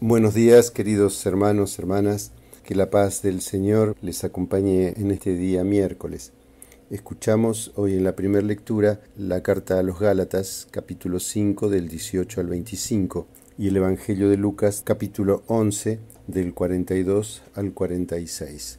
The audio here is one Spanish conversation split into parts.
Buenos días, queridos hermanos, hermanas. Que la paz del Señor les acompañe en este día miércoles. Escuchamos hoy en la primera lectura la carta a los Gálatas, capítulo 5 del 18 al 25, y el Evangelio de Lucas, capítulo 11 del 42 al 46.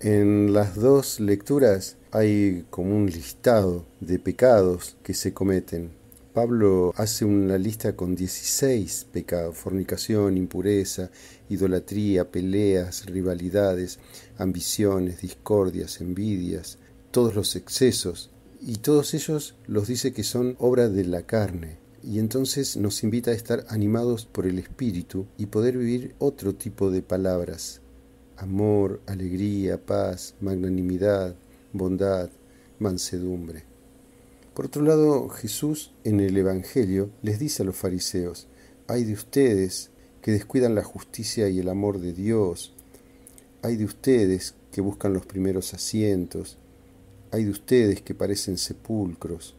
En las dos lecturas hay como un listado de pecados que se cometen Pablo hace una lista con 16 pecados, fornicación, impureza, idolatría, peleas, rivalidades, ambiciones, discordias, envidias, todos los excesos, y todos ellos los dice que son obra de la carne. Y entonces nos invita a estar animados por el Espíritu y poder vivir otro tipo de palabras. Amor, alegría, paz, magnanimidad, bondad, mansedumbre. Por otro lado, Jesús en el Evangelio les dice a los fariseos, hay de ustedes que descuidan la justicia y el amor de Dios, hay de ustedes que buscan los primeros asientos, hay de ustedes que parecen sepulcros.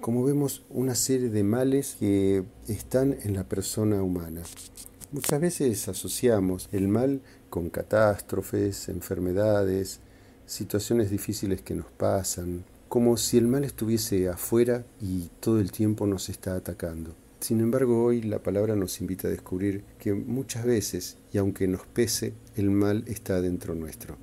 Como vemos, una serie de males que están en la persona humana. Muchas veces asociamos el mal con catástrofes, enfermedades, situaciones difíciles que nos pasan, como si el mal estuviese afuera y todo el tiempo nos está atacando. Sin embargo, hoy la palabra nos invita a descubrir que muchas veces, y aunque nos pese, el mal está dentro nuestro.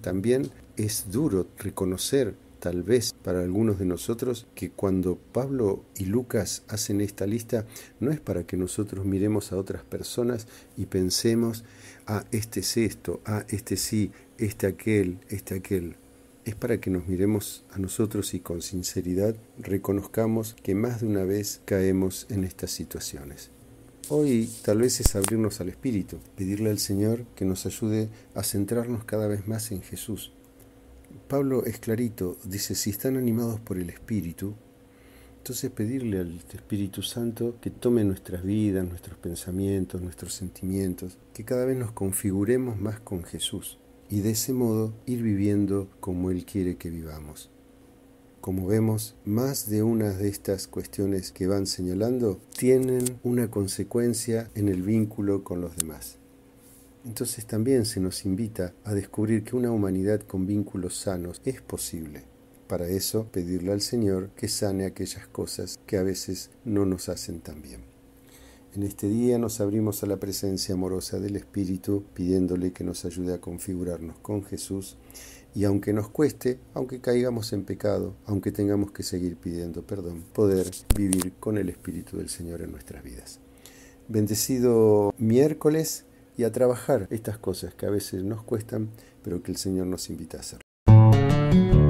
También es duro reconocer, tal vez para algunos de nosotros, que cuando Pablo y Lucas hacen esta lista, no es para que nosotros miremos a otras personas y pensemos, ah, este es esto, ah, este sí, este aquel, este aquel es para que nos miremos a nosotros y con sinceridad reconozcamos que más de una vez caemos en estas situaciones. Hoy tal vez es abrirnos al Espíritu, pedirle al Señor que nos ayude a centrarnos cada vez más en Jesús. Pablo es clarito, dice, si están animados por el Espíritu, entonces pedirle al Espíritu Santo que tome nuestras vidas, nuestros pensamientos, nuestros sentimientos, que cada vez nos configuremos más con Jesús y de ese modo ir viviendo como Él quiere que vivamos. Como vemos, más de una de estas cuestiones que van señalando tienen una consecuencia en el vínculo con los demás. Entonces también se nos invita a descubrir que una humanidad con vínculos sanos es posible. Para eso, pedirle al Señor que sane aquellas cosas que a veces no nos hacen tan bien. En este día nos abrimos a la presencia amorosa del Espíritu, pidiéndole que nos ayude a configurarnos con Jesús y aunque nos cueste, aunque caigamos en pecado, aunque tengamos que seguir pidiendo perdón, poder vivir con el Espíritu del Señor en nuestras vidas. Bendecido miércoles y a trabajar estas cosas que a veces nos cuestan, pero que el Señor nos invita a hacer.